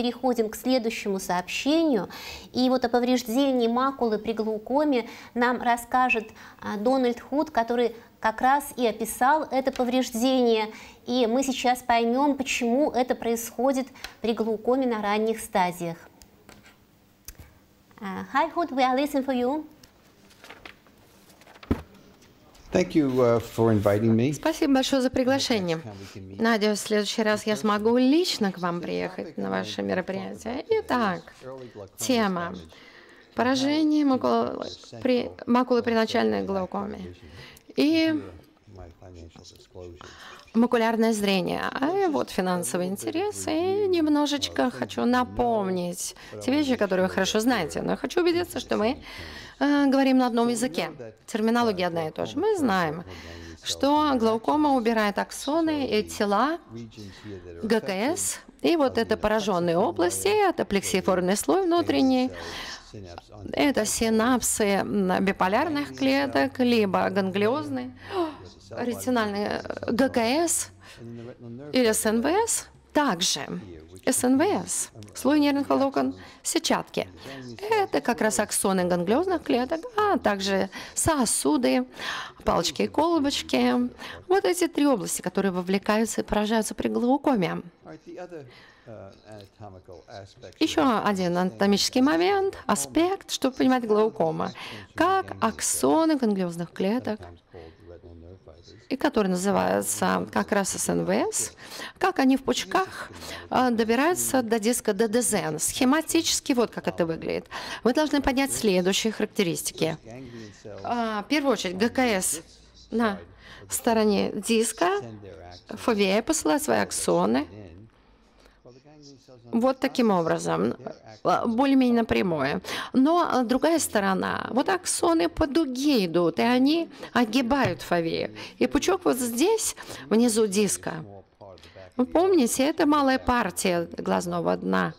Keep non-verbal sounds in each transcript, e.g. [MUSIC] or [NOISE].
Переходим к следующему сообщению. И вот о повреждении макулы при глаукоме нам расскажет а, Дональд Худ, который как раз и описал это повреждение. И мы сейчас поймем, почему это происходит при глаукоме на ранних стадиях. Uh, hi, Hood, we are listening for you. Uh, Спасибо большое за приглашение. Надеюсь, в следующий раз я смогу лично к вам приехать на ваше мероприятие. Итак, тема поражение макулы при, макулы при начальной глаукоме и макулярное зрение. А вот финансовый интерес. И немножечко хочу напомнить те вещи, которые вы хорошо знаете, но я хочу убедиться, что мы Э, говорим на одном языке. Терминология одна и та же. Мы знаем, что глаукома убирает аксоны и тела ГКС, и вот это пораженные области, это плексиформный слой внутренний, это синапсы биполярных клеток, либо ганглиозный ретинальные э, ГКС или СНВС также СНВС, слой нервных волокон сетчатки. Это как раз аксоны ганглиозных клеток, а также сосуды, палочки и колбочки. Вот эти три области, которые вовлекаются и поражаются при глаукоме. Еще один анатомический момент, аспект, чтобы понимать глаукома. Как аксоны ганглиозных клеток и который называется как раз СНВС, как они в пучках а, добираются до диска ДДЗН. Схематически вот как это выглядит. Вы должны понять следующие характеристики. А, в первую очередь ГКС на стороне диска, ФВЕ посылает свои аксоны, вот таким образом, э, более-менее напрямую. Но э, другая сторона, вот аксоны по дуге идут, и они огибают фавею. И пучок вот здесь, внизу диска. Вы помните, это малая партия глазного дна.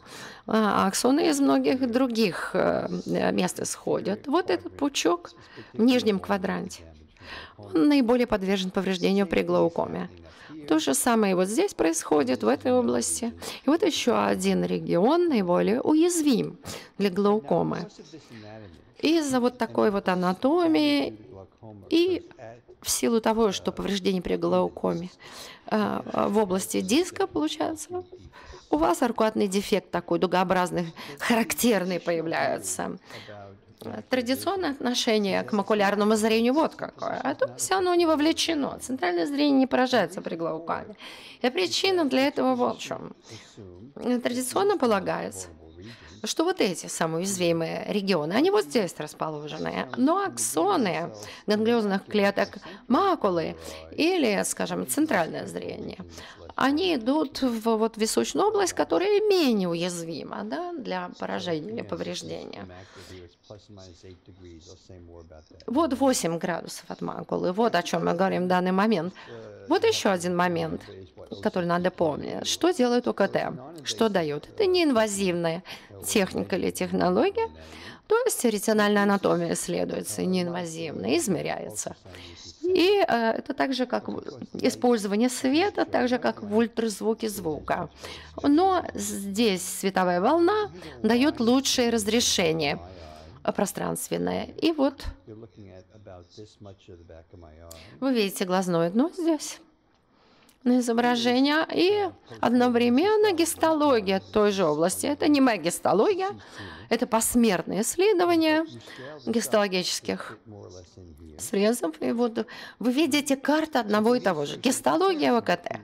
А, а аксоны из многих других э, мест исходят. Вот этот пучок в нижнем квадранте. Он наиболее подвержен повреждению при глаукоме. То же самое и вот здесь происходит, в этой области. И вот еще один регион наиболее уязвим для глаукомы. Из-за вот такой вот анатомии и в силу того, что повреждение при глаукоме э, в области диска получается, у вас аркуатный дефект такой дугообразный, характерный появляется традиционное отношение к макулярному зрению вот какое. А то все оно не вовлечено. Центральное зрение не поражается при глаукаме. И причина для этого вот в чем. Традиционно полагается, что вот эти самые уязвимые регионы, они вот здесь расположены. Но ну, аксоны ганглиозных клеток макулы или, скажем, центральное зрение, они идут в вот височную область, которая менее уязвима да, для поражения или повреждения. Вот 8 градусов от макулы, вот о чем мы говорим в данный момент. Э, вот еще один момент, который надо помнить. Что делает ОКТ? Что дает? Это uh, неинвазивная uh, техника или uh, технология, то есть рациональная анатомия исследуется неинвазивно, измеряется. И э, это также как использование света, так же, как в ультразвуке звука. Но здесь световая волна дает лучшее разрешение пространственное. И вот вы видите глазное дно здесь изображения и одновременно гистология той же области. Это не моя гистология, это посмертные исследования гистологических срезов. И вот вы видите карты одного и того же. Гистология ОКТ.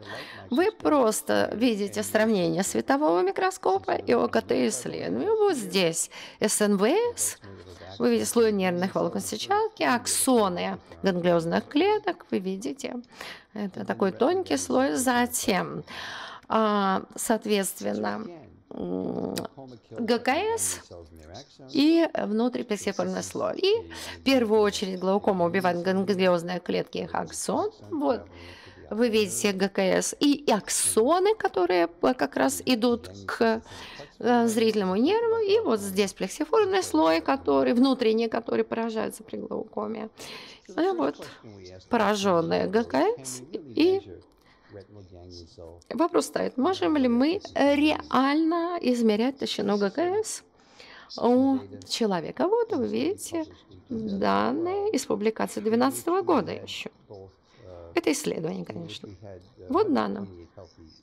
Вы просто видите сравнение светового микроскопа и ОКТ исследования. Вот здесь СНВС, вы видите слой нервных волокон сетчатки, аксоны ганглиозных клеток, вы видите это такой тонкий слой. Затем, а, соответственно, ГКС и внутриперсепальный слой. И в первую очередь глаукома убивает ганглиозные клетки их аксон. Вот вы видите ГКС и аксоны, которые э, как раз идут к Э, зрительному нерву, и вот здесь плексифорный слой, который, внутренний, который поражается при глаукоме. Ну, и вот пораженная ГКС и Вопрос стоит, можем ли мы реально измерять толщину ГКС у человека? Вот вы видите данные из публикации 2012 года еще. Это исследование, конечно. Вот данным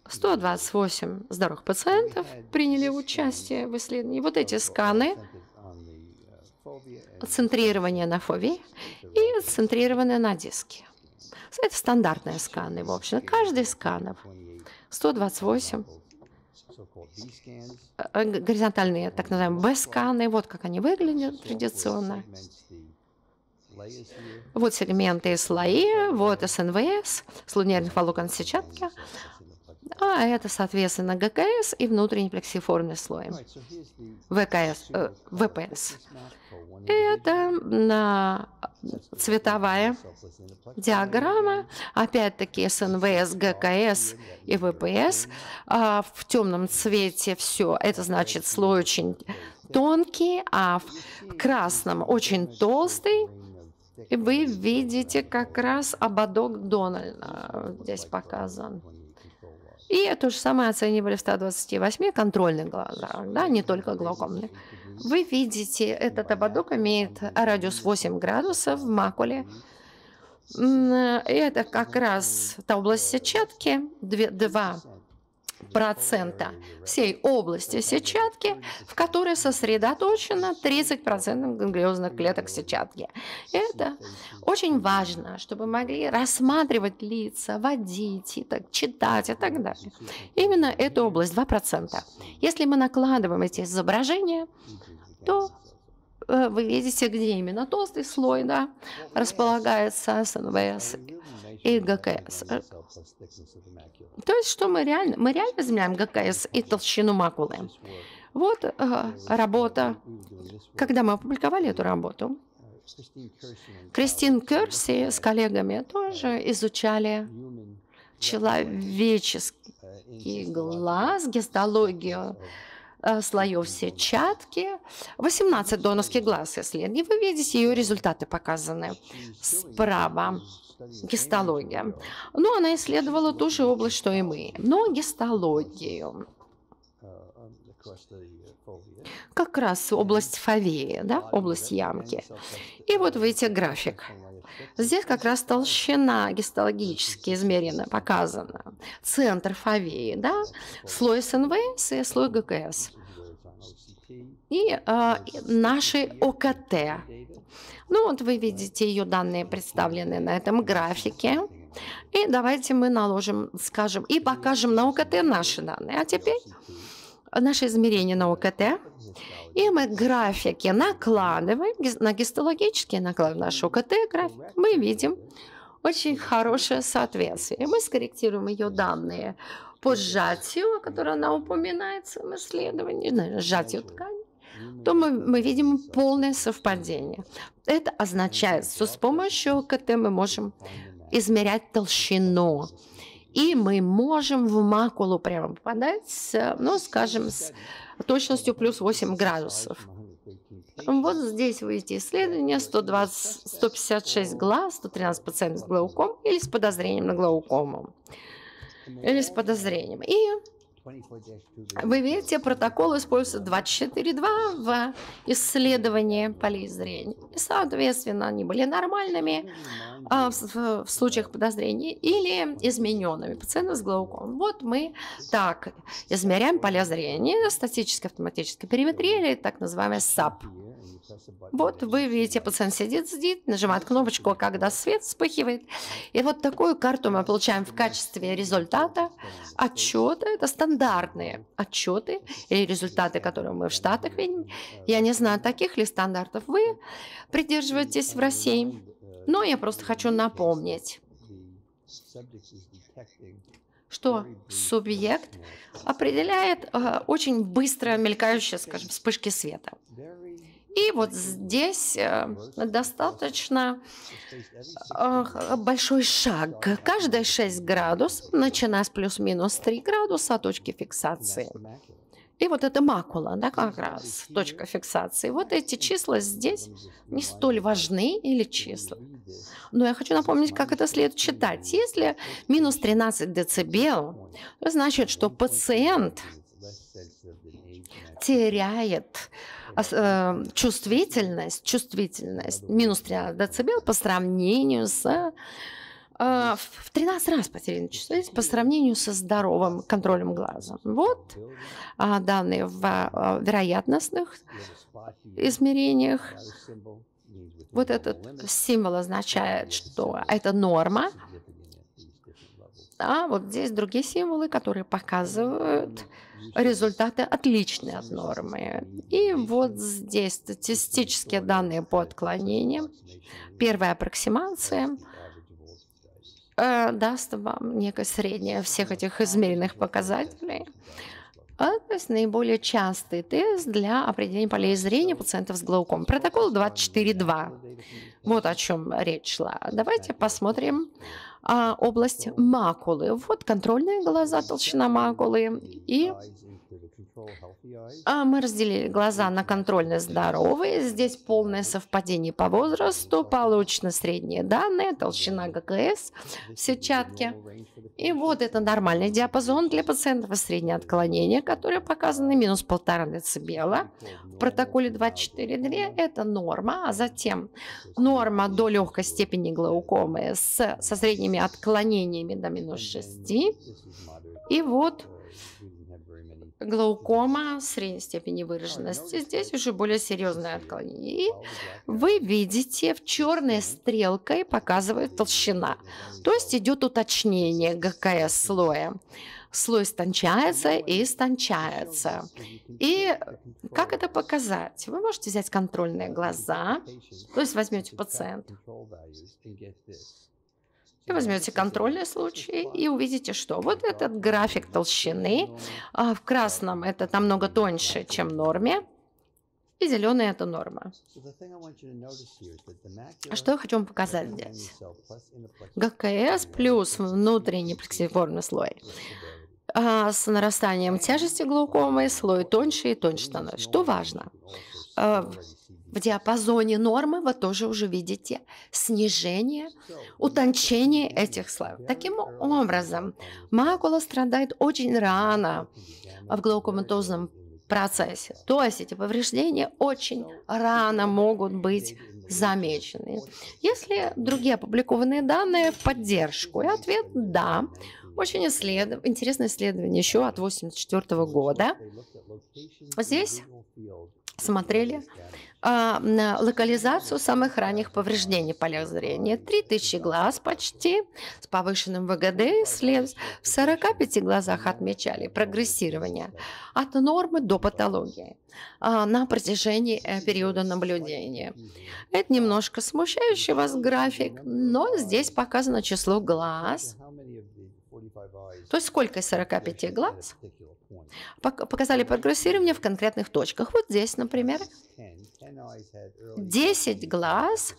128 здоровых пациентов приняли участие в исследовании. Вот эти сканы э, э, центрирование на фобии и центрирование на диске. Это стандартные сканы, в общем. Каждый сканов 128 э, горизонтальные, так называемые B-сканы, вот как они выглядят традиционно. Вот сегменты слои, вот СНВС, с волокон сетчатки, а это, соответственно, ГКС и внутренний плексиформный слой. ВКС, э, ВПС. Это на цветовая диаграмма, опять-таки СНВС, ГКС и ВПС. А в темном цвете все, это значит слой очень тонкий, а в красном очень толстый. И вы видите как раз ободок Дональда э, здесь показан. И то же самое оценивали в 128 контрольных глазах, да, не только глаукомных. Вы видите, этот ободок имеет радиус 8 градусов в макуле. Э, и это как раз та область сетчатки, 2 30% всей области сетчатки, в которой сосредоточено 30% ганглиозных клеток сетчатки. Это очень важно, чтобы могли рассматривать лица, водить, и так, читать и так далее. Именно эта область 2%. Если мы накладываем эти изображения, то э, вы видите, где именно толстый слой да, располагается СНВС и ГКС. Э, то есть, что мы реально, мы реально измеряем ГКС и толщину макулы. Вот э, работа. Когда мы опубликовали эту работу, Кристин Керси с коллегами тоже изучали человеческий глаз, гистологию Э, слоев сетчатки, 18 донорских глаз исследований. Вы видите, ее результаты показаны справа гистология. ну она исследовала ту же область, что и мы, но гистологию. Как раз область фавии, да, область ямки. И вот видите график Здесь как раз толщина гистологически измерена, показана. Центр фавеи, да? слой СНВС и слой ГКС. И э, наши ОКТ. Ну вот вы видите ее данные, представленные на этом графике. И давайте мы наложим, скажем, и покажем на ОКТ наши данные. А теперь наши измерения на ОКТ. И мы графики накладываем, на гистологические накладываем нашу кт график мы видим очень хорошее соответствие. Мы скорректируем ее данные по сжатию, о котором она упоминается в исследовании, сжатию ткани, то мы, мы видим полное совпадение. Это означает, что с помощью КТ мы можем измерять толщину и мы можем в макулу прямо попадать, ну, скажем, с точностью плюс 8 градусов. Вот здесь вы исследование 120, 156 глаз, 113 пациентов с глауком или с подозрением на глаукому. Или с подозрением. И вы видите, протокол используется 24.2 в исследовании полей зрения. И, соответственно, они были нормальными, а, в, случаях подозрений или измененными пациентов с глауком. Вот мы так измеряем поля зрения, статическая автоматическая периметрия или так называемая САП. Вот вы видите, пациент сидит, сидит, нажимает кнопочку, когда свет вспыхивает. И вот такую карту мы получаем в качестве результата отчета. Это стандартные отчеты или результаты, которые мы в Штатах видим. Я не знаю, таких ли стандартов вы придерживаетесь в России. Но я просто хочу напомнить, что субъект определяет э, очень быстро мелькающие, скажем, вспышки света. И вот здесь э, достаточно э, большой шаг. Каждые 6 градусов, начиная с плюс-минус 3 градуса точки фиксации. И вот это макула, да, как раз, точка фиксации. Вот эти числа здесь не столь важны или числа. Но я хочу напомнить, как это следует читать. Если минус 13 дБ, значит, что пациент теряет а, э, чувствительность, чувствительность минус 13 дБ по сравнению с э, а, в 13 раз потеряна чувствительность по сравнению со здоровым контролем глаза. Вот э, данные в э, вероятностных измерениях вот этот символ означает, что это норма, а вот здесь другие символы, которые показывают результаты отличные от нормы. И вот здесь статистические данные по отклонениям. Первая аппроксимация даст вам некое среднее всех этих измеренных показателей. Это наиболее частый тест для определения полей зрения пациентов с глауком. Протокол 24.2. Вот о чем речь шла. Давайте посмотрим а, область макулы. Вот контрольные глаза, толщина макулы и E а мы разделили глаза на контрольные здоровые. Здесь полное совпадение по возрасту, получены средние данные, толщина ГКС в сетчатке. И вот это нормальный диапазон для пациентов и среднее отклонение, которое показано минус полтора дБ. Ну, в протоколе 24.2 это норма, а затем норма до легкой степени глаукомы с, со средними отклонениями до минус 6. И вот э, глаукома средней степени выраженности. Здесь уже более серьезное отклонение. И вы видите, в черной стрелкой показывает толщина. То есть идет уточнение ГКС слоя. Слой стончается и стончается. И как это показать? Вы можете взять контрольные глаза, то есть возьмете пациента и возьмете контрольный случай и увидите, что вот этот график толщины а, в красном это намного тоньше, чем в норме, и зеленый это норма. А Что я хочу вам показать здесь? ГКС плюс внутренний плексиформный слой а с нарастанием тяжести глаукомы слой тоньше и тоньше становится. Что важно? А, в диапазоне нормы вы тоже уже видите снижение, утончение этих слоев. Таким образом, макула страдает очень рано в глаукоматозном процессе. То есть эти повреждения очень рано могут быть замечены. Если другие опубликованные данные в поддержку, и ответ – да. Очень исследов... интересное исследование еще от 1984 года. Здесь смотрели э, локализацию самых ранних повреждений полях зрения. 3000 глаз почти с повышенным ВГД слез. В 45 глазах отмечали прогрессирование от нормы до патологии а, на протяжении э, периода наблюдения. Это немножко смущающий вас график, но здесь показано число глаз. То есть сколько из 45 глаз показали прогрессирование в конкретных точках. Вот здесь, например, 10 глаз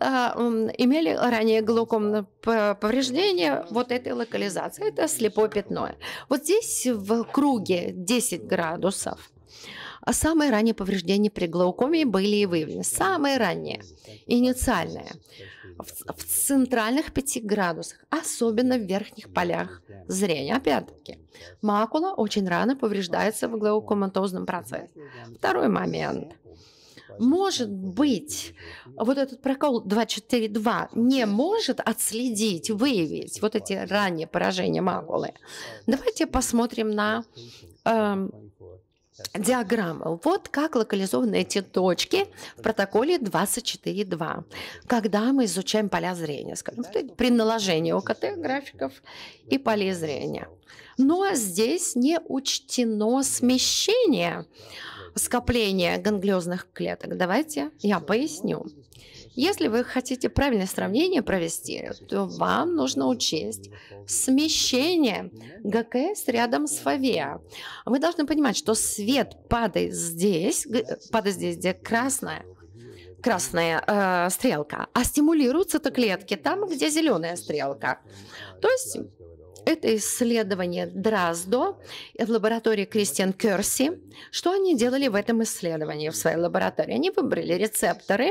а, имели ранее глаукомное повреждение вот этой локализации, это слепое пятно. Вот здесь в круге 10 градусов а самые ранние повреждения при глаукоме были и выявлены. Самые ранние, инициальные, в, в центральных 5 градусах, особенно в верхних полях зрения. Опять-таки, макула очень рано повреждается в глаукоматозном процессе. Второй момент – может быть, вот этот прокол 2.4.2 не может отследить, выявить вот эти ранние поражения макулы. Давайте посмотрим на э, диаграмму. Вот как локализованы эти точки в протоколе 24.2, когда мы изучаем поля зрения, скажем, при наложении ОКТ графиков и полей зрения. Но здесь не учтено смещение скопление ганглиозных клеток. Давайте я поясню. Если вы хотите правильное сравнение провести, то вам нужно учесть смещение ГКС рядом с фавеа. Вы должны понимать, что свет падает здесь, падает здесь, где красная, красная э, стрелка, а стимулируются то клетки там, где зеленая стрелка. То есть это исследование Драздо в лаборатории Кристиан Керси. Что они делали в этом исследовании в своей лаборатории? Они выбрали рецепторы,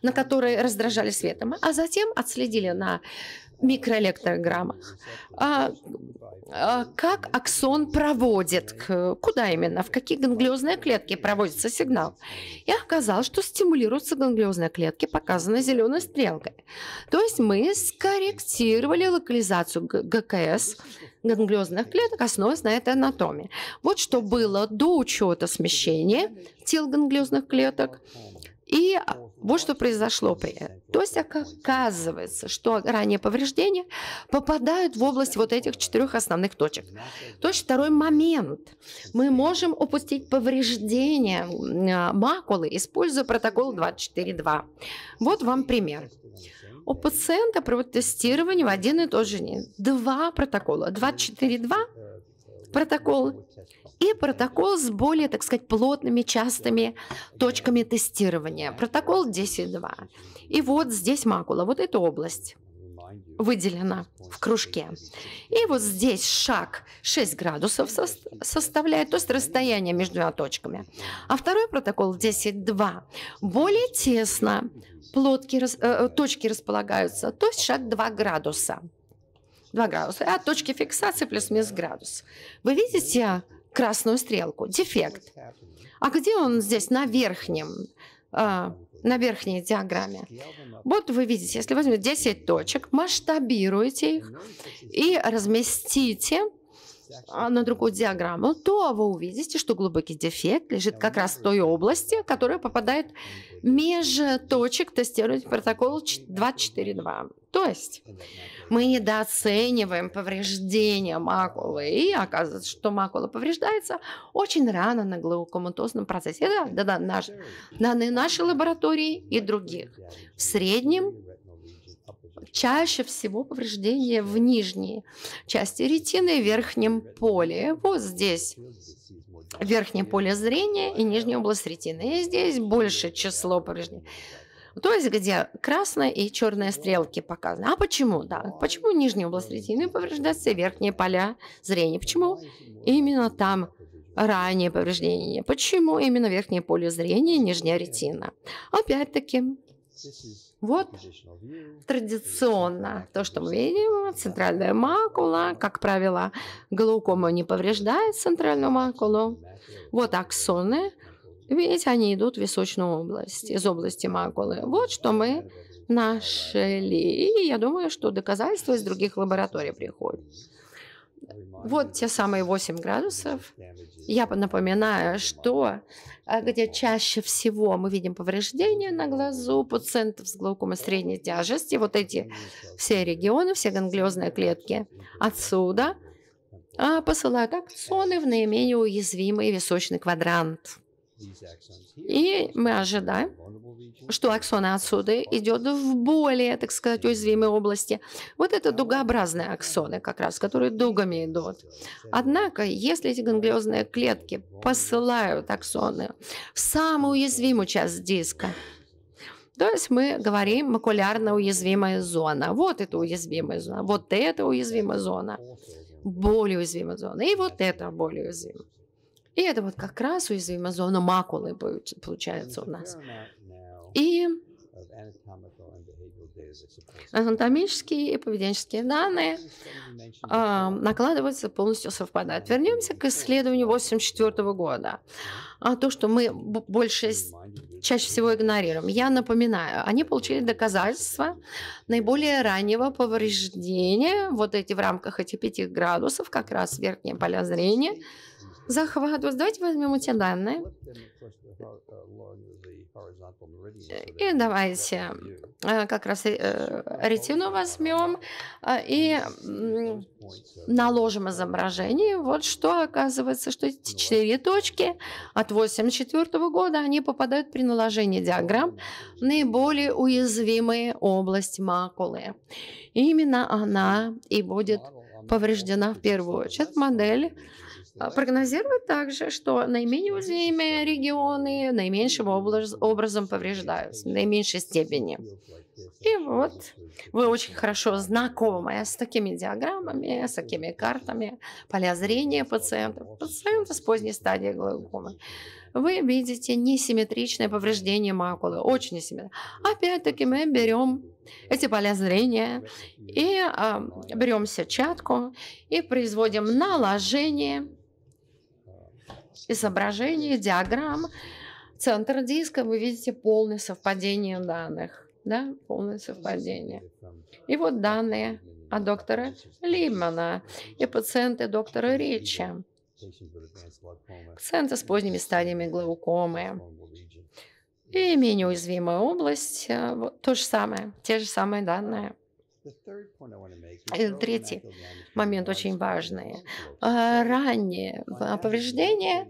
на которые раздражали светом, а затем отследили на микроэлектрограммах. А, а как аксон проводит, куда именно, в какие ганглиозные клетки проводится сигнал. И оказалось, что стимулируются ганглиозные клетки, показанные зеленой стрелкой. То есть мы скорректировали локализацию ГКС ганглиозных клеток, основываясь на этой анатомии. Вот что было до учета смещения тел ганглиозных клеток и вот что произошло при этом. То есть оказывается, что ранее повреждения попадают в область вот этих четырех основных точек. То есть второй момент. Мы можем упустить повреждение макулы, используя протокол 24.2. Вот вам пример. У пациента проводят тестирование в один и тот же день. Два протокола. 24.2 протокол и протокол с более, так сказать, плотными, частыми точками тестирования. Протокол 10.2. И вот здесь макула, вот эта область выделена в кружке. И вот здесь шаг 6 градусов со составляет, то есть расстояние между двумя точками. А второй протокол 10.2 более тесно плотки, э, э, точки располагаются, то есть шаг 2 градуса. 2 градуса, от а точки фиксации плюс-минус градус. Вы видите красную стрелку, дефект. А где он здесь на верхнем, а, на верхней диаграмме? Вот вы видите, если возьмете 10 точек, масштабируете их и разместите а, на другую диаграмму, ну, то вы увидите, что глубокий дефект лежит как раз в той области, которая попадает между точек тестирования протокола 242. То есть мы недооцениваем повреждение макулы, и оказывается, что макула повреждается очень рано на глаукоматозном процессе. Это да, да, наш, данные нашей лаборатории и других. В среднем Чаще всего повреждение в нижней части ретины, в верхнем поле. Вот здесь верхнее поле зрения и нижняя область ретины. И здесь больше число повреждений. То есть, где красная и черная стрелки показаны. А почему? Да, почему нижняя область ретины повреждается и верхние поля зрения? Почему именно там ранние повреждения? Почему именно верхнее поле зрения и нижняя ретина? Опять-таки, вот традиционно то, что мы видим, центральная макула, как правило, глаукома не повреждает центральную макулу. Вот аксоны, ведь они идут в височную область, из области макулы. Вот что мы нашли. И я думаю, что доказательства из других лабораторий приходят. Вот те самые 8 градусов. Я напоминаю, что э, где чаще всего мы видим повреждения на глазу, пациентов с глаукомой средней тяжести, вот эти все регионы, все ганглиозные клетки. Отсюда а, посылают аксоны в наименее уязвимый височный квадрант. И мы ожидаем, что аксон отсюда идет в более, так сказать, уязвимые области. Вот это дугообразные аксоны, как раз, которые дугами идут. Однако, если эти ганглиозные клетки посылают аксоны в самую уязвимую часть диска, то есть мы говорим макулярно уязвимая зона. Вот это уязвимая зона, вот это уязвимая зона, более уязвимая зона, и вот это более уязвимая. И это вот как раз уязвимая зона макулы получается у нас. И анатомические и поведенческие данные э, накладываются полностью совпадают. Вернемся к исследованию 1984 года. А то, что мы больше чаще всего игнорируем. Я напоминаю, они получили доказательства наиболее раннего повреждения, вот эти в рамках этих пяти градусов, как раз верхняя поля зрения, захвату. Давайте возьмем эти данные. И давайте э, как раз э, ретину возьмем э, и наложим изображение. Вот что оказывается, что эти четыре точки от 1984 года, они попадают при наложении диаграмм в наиболее уязвимые области макулы. И именно она и будет повреждена в первую очередь. Модель прогнозирует также, что наименее уязвимые регионы наименьшим образом повреждаются, в наименьшей степени. И вот вы очень хорошо знакомы с такими диаграммами, с такими картами поля зрения пациентов, пациента с поздней стадии глаукомы. Вы видите несимметричное повреждение макулы, очень несимметричное. Опять-таки мы берем эти поля зрения и э, берем сетчатку и производим наложение изображений, диаграмм. Центр диска, вы видите полное совпадение данных да, полное совпадение. И вот данные о докторе Лимана и пациенты доктора Ричи. Пациенты с поздними стадиями глаукомы. И менее уязвимая область, э, вот, то же самое, те же самые данные. Э, третий момент очень важный. А, раннее э, повреждение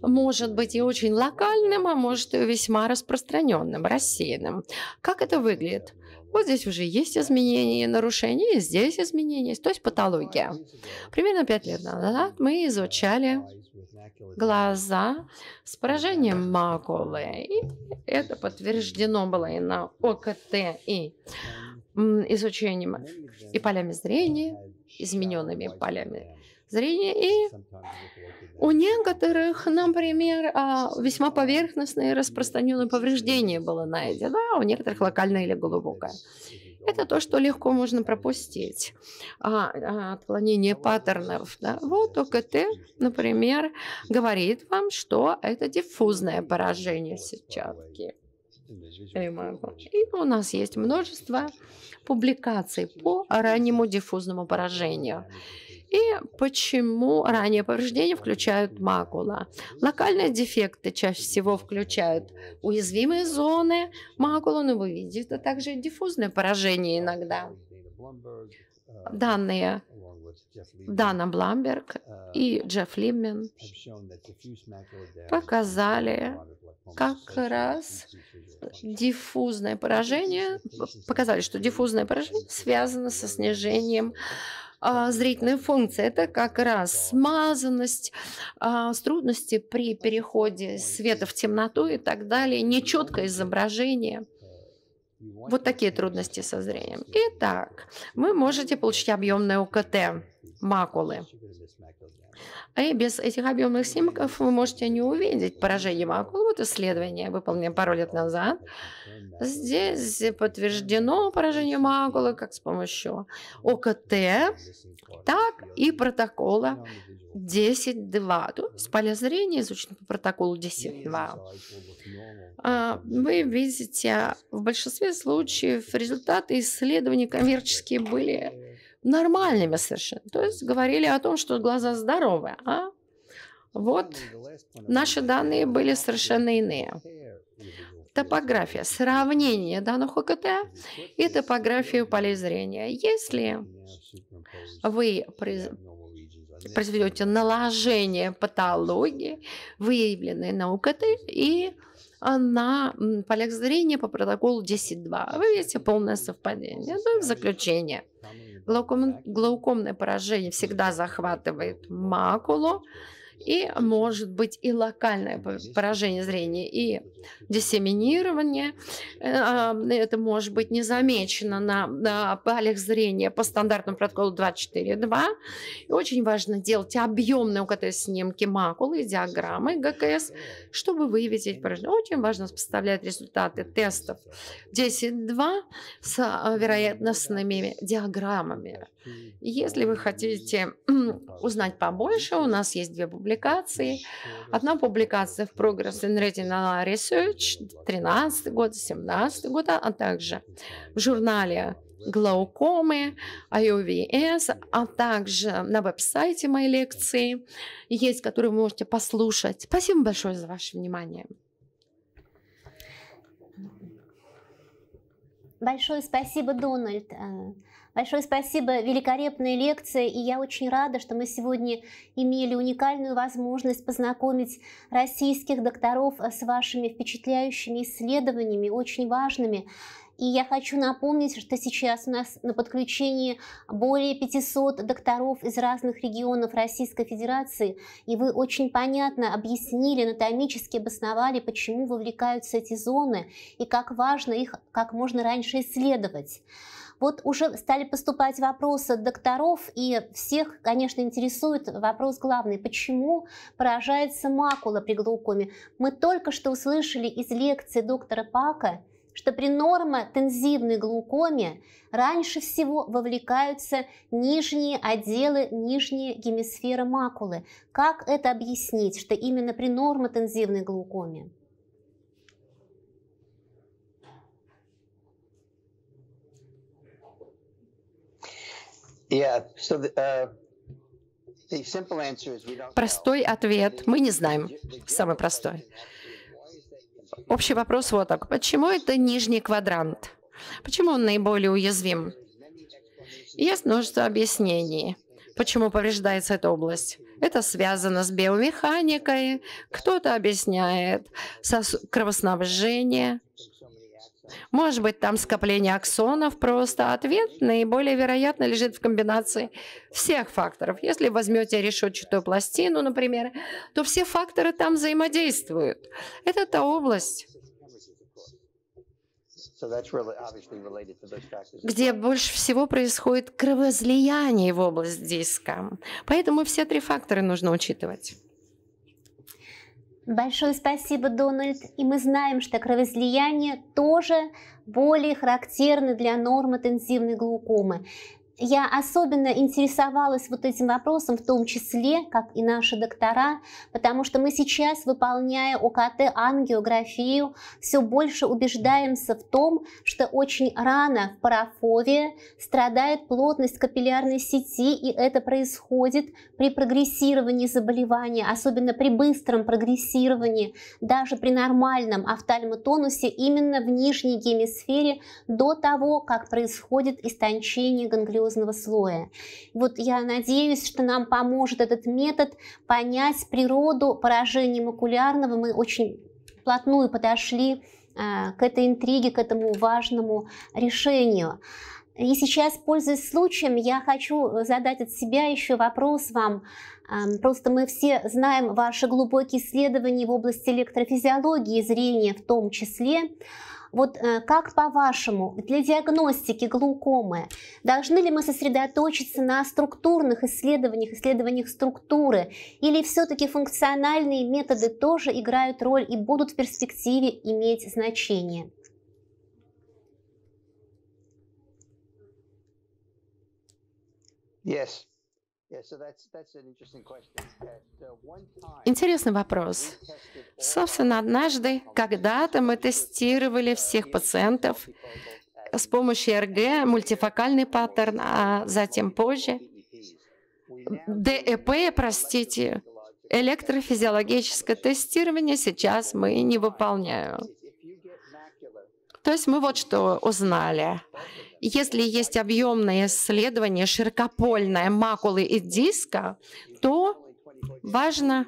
может быть и очень локальным, а может и весьма распространенным, рассеянным. Как это выглядит? Вот здесь уже есть изменения и нарушения, и здесь изменения, то есть патология. Примерно пять лет назад мы изучали глаза с поражением макулы. И это подтверждено было и на ОКТ, и изучением и полями зрения, измененными полями зрения. И у некоторых, например, а, весьма поверхностное и распространенное повреждение было найдено, а у некоторых локальное или глубокое. Это то, что легко можно пропустить. А, а, отклонение паттернов. Да? Вот ОКТ, например, говорит вам, что это диффузное поражение сетчатки. Э, и у нас есть множество публикаций по раннему диффузному поражению. И почему ранние повреждения включают макула? Локальные дефекты чаще всего включают уязвимые зоны макула, но вы видите, а также диффузное поражение иногда. Данные Дана Бламберг и Джефф Лиммен показали как раз диффузное поражение, показали, что диффузное поражение связано со снижением а, зрительной функции. Это как раз смазанность, а, трудности при переходе света в темноту и так далее, нечеткое изображение. Вот такие трудности со зрением. Итак, вы можете получить объемное УКТ макулы. И без этих объемных снимков вы можете не увидеть поражение акул. Вот исследование, выполненное пару лет назад. Здесь подтверждено поражение макулы как с помощью ОКТ, так и протокола 10.2. То есть поле зрения изучено по протоколу 10.2. А, вы видите, в большинстве случаев результаты исследований коммерческие были нормальными совершенно. То есть говорили о том, что глаза здоровые, а вот наши данные были совершенно иные. Топография. Сравнение данных ОКТ и топографию полей зрения. Если вы произведете наложение патологии, выявленной на УКТ, и а, на полях зрения по протоколу 10.2. Вы видите полное совпадение. Ну и в заключение. Глауком, глаукомное поражение всегда захватывает макулу, и может быть и локальное поражение зрения, и диссеминирование. А, это может быть незамечено на палях зрения по стандартному протоколу 24.2. И очень важно делать объемные УКТ-снимки макулы и диаграммы ГКС, чтобы выявить поражение. Очень важно составлять результаты тестов 10.2 с а, вероятностными диаграммами. Если вы хотите [CLEARS THROAT] узнать побольше, у нас есть две публикации публикации Одна публикация в Progress in Retinal Research 2013 год, 2017 года, а также в журнале глаукомы, IOVS, а также на веб-сайте мои лекции есть, которые вы можете послушать. Спасибо большое за ваше внимание. Большое спасибо, Дональд. Э, Большое спасибо, великолепная лекция, и я очень рада, что мы сегодня имели уникальную возможность познакомить российских докторов э, с вашими впечатляющими исследованиями, очень важными. И я хочу напомнить, что сейчас у нас на подключении более 500 докторов из разных регионов Российской Федерации, и вы очень понятно объяснили, анатомически обосновали, почему вовлекаются эти зоны и как важно их как можно раньше исследовать. Вот уже стали поступать вопросы от докторов, и всех, конечно, интересует вопрос главный, почему поражается макула при глаукоме. Мы только что услышали из лекции доктора Пака, что при нормотензивной глаукоме раньше всего вовлекаются нижние отделы, нижние гемисферы макулы. Как это объяснить, что именно при нормотензивной глаукоме? Простой ответ. Мы не знаем. Самый простой. Общий вопрос вот так. Почему это нижний квадрант? Почему он наиболее уязвим? Есть множество объяснений, почему повреждается эта область. Это связано с биомеханикой. Кто-то объясняет со кровоснабжение, может быть, там скопление аксонов просто. Ответ наиболее вероятно лежит в комбинации всех факторов. Если возьмете решетчатую пластину, например, то все факторы там взаимодействуют. Это та область, где больше всего происходит кровоизлияние в область диска. Поэтому все три фактора нужно учитывать. Большое спасибо, Дональд. И мы знаем, что кровоизлияние тоже более характерны для норм интенсивной глаукомы я особенно интересовалась вот этим вопросом, в том числе, как и наши доктора, потому что мы сейчас, выполняя ОКТ, ангиографию, все больше убеждаемся в том, что очень рано в парафове страдает плотность капиллярной сети, и это происходит при прогрессировании заболевания, особенно при быстром прогрессировании, даже при нормальном офтальмотонусе именно в нижней гемисфере до того, как происходит истончение ганглиоза серьезного слоя. Вот я надеюсь, что нам поможет этот метод понять природу поражения макулярного. Мы очень плотную подошли а, к этой интриге, к этому важному решению. И сейчас, пользуясь случаем, я хочу э, задать от себя еще вопрос вам. Просто мы все знаем ваши глубокие исследования в области электрофизиологии зрения в том числе. Вот э, как по-вашему, для диагностики глаукомы должны ли мы сосредоточиться на структурных исследованиях, исследованиях структуры, или все-таки функциональные методы тоже играют роль и будут в перспективе иметь значение? Yes. Uh, Интересный вопрос. Собственно, однажды, когда-то мы тестировали uh, всех пациентов с помощью РГ, мультифокальный паттерн, а затем позже e ДЭП, простите, электрофизиологическое тестирование сейчас мы не выполняем. То есть мы вот что узнали. Если есть объемное исследование широкопольное макулы и диска, то важно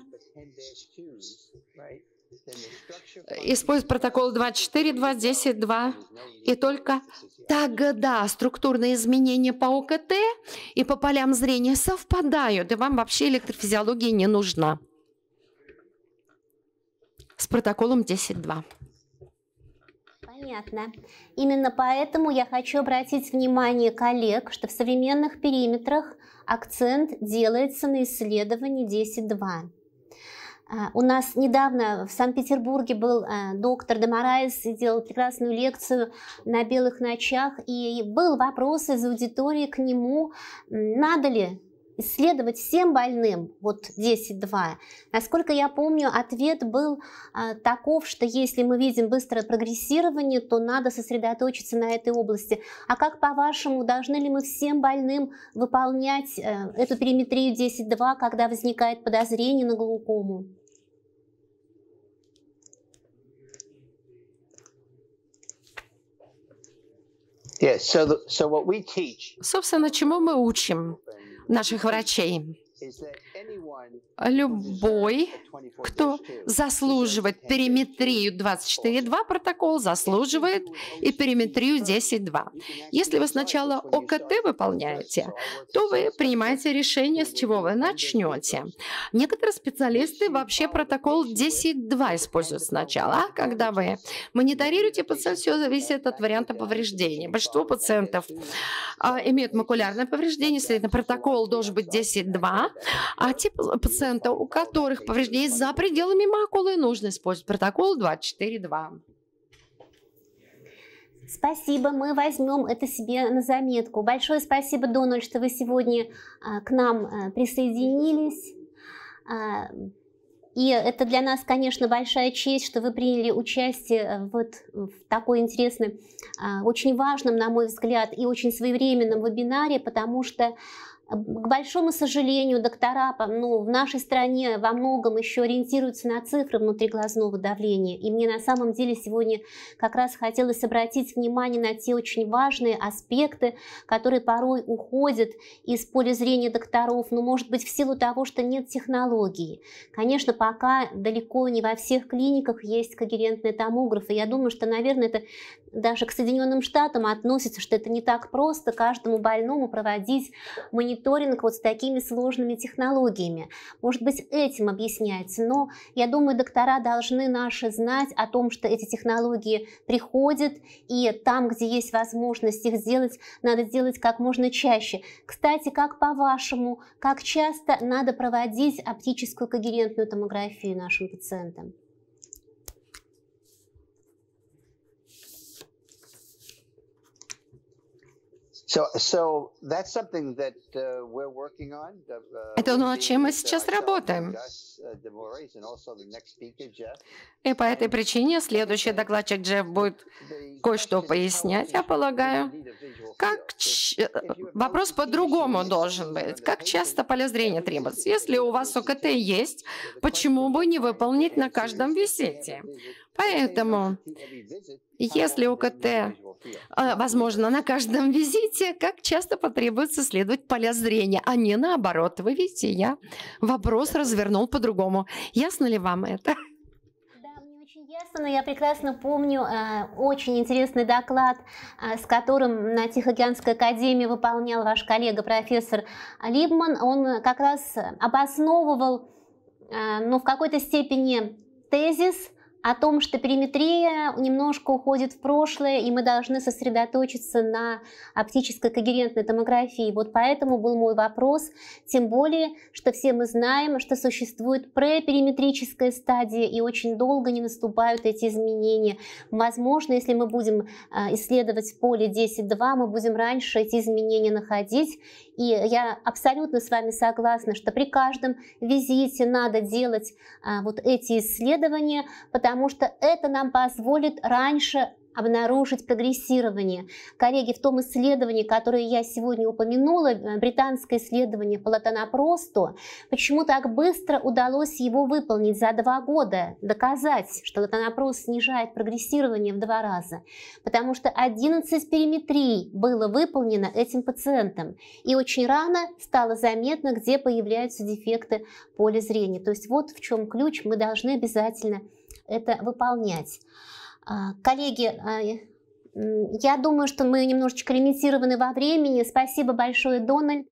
использовать протокол 24, 2, 2, и только тогда структурные изменения по ОКТ и по полям зрения совпадают, и вам вообще электрофизиология не нужна с протоколом 10.2 понятно. Именно поэтому я хочу обратить внимание коллег, что в современных периметрах акцент делается на исследовании 10.2. А, у нас недавно в Санкт-Петербурге был а, доктор Демарайс и делал прекрасную лекцию на белых ночах, и был вопрос из аудитории к нему, надо ли исследовать всем больным, вот 10-2. Насколько я помню, ответ был э, таков, что если мы видим быстрое прогрессирование, то надо сосредоточиться на этой области. А как по-вашему, должны ли мы всем больным выполнять э, эту периметрию 10-2, когда возникает подозрение на глаукому? Собственно, чему мы учим? наших врачей а любой, кто заслуживает периметрию 24.2 протокол, заслуживает и периметрию 10.2. Если вы сначала ОКТ выполняете, то вы принимаете решение, с чего вы начнете. Некоторые специалисты вообще протокол 10.2 используют сначала, а когда вы мониторируете пациент, все зависит от варианта повреждения. Большинство пациентов а, имеют макулярное повреждение, следовательно, протокол должен быть 10.2, а те пациента, у которых повреждения за пределами макулы, нужно использовать протокол 24.2. Спасибо, мы возьмем это себе на заметку. Большое спасибо, Дональд, что вы сегодня а, к нам а, присоединились. А, и это для нас, конечно, большая честь, что вы приняли участие вот в такой интересной, очень важном, на мой взгляд, и очень своевременном вебинаре, потому что к большому сожалению, доктора ну, в нашей стране во многом еще ориентируются на цифры внутриглазного давления. И мне на самом деле сегодня как раз хотелось обратить внимание на те очень важные аспекты, которые порой уходят из поля зрения докторов, но, ну, может быть, в силу того, что нет технологии. Конечно, пока далеко не во всех клиниках есть когерентные томографы. Я думаю, что, наверное, это даже к Соединенным Штатам относится, что это не так просто каждому больному проводить мониторинг мониторинг вот с такими сложными технологиями. Может быть, этим объясняется, но я думаю, доктора должны наши знать о том, что эти технологии приходят, и там, где есть возможность их сделать, надо делать как можно чаще. Кстати, как по-вашему, как часто надо проводить оптическую когерентную томографию нашим пациентам? Это то, над чем мы сейчас работаем. Uh, И по этой причине следующий докладчик Джефф будет кое-что пояснять, я полагаю. Как ч... Э, вопрос по-другому должен быть. Как часто поле зрения требуется? Если у вас ОКТ есть, почему бы не выполнить на каждом визите? Поэтому, если ОКТ а, возможно на каждом [LAUGHS] визите, как часто потребуется следовать поля зрения, а не наоборот. Вы видите, я вопрос развернул по-другому. Ясно ли вам это? интересно, но я прекрасно помню э, очень интересный доклад, э, с которым на Тихоокеанской академии выполнял ваш коллега профессор Либман. Он как раз обосновывал, э, ну, в какой-то степени тезис о том, что периметрия немножко уходит в прошлое, и мы должны сосредоточиться на оптической когерентной томографии. Вот поэтому был мой вопрос, тем более, что все мы знаем, что существует препериметрическая стадия, и очень долго не наступают эти изменения. Возможно, если мы будем э, исследовать поле 10-2, мы будем раньше эти изменения находить. И я абсолютно с вами согласна, что при каждом визите надо делать э, вот эти исследования, потому потому что это нам позволит раньше обнаружить прогрессирование. Коллеги, в том исследовании, которое я сегодня упомянула, э, британское исследование по почему так быстро удалось его выполнить за два года, доказать, что латанопрост снижает прогрессирование в два раза, потому что 11 периметрий было выполнено этим пациентом, и очень рано стало заметно, где появляются дефекты поля зрения. То есть вот в чем ключ, мы должны обязательно это выполнять. А, коллеги, а, я думаю, что мы немножечко лимитированы во времени. Спасибо большое, Дональд.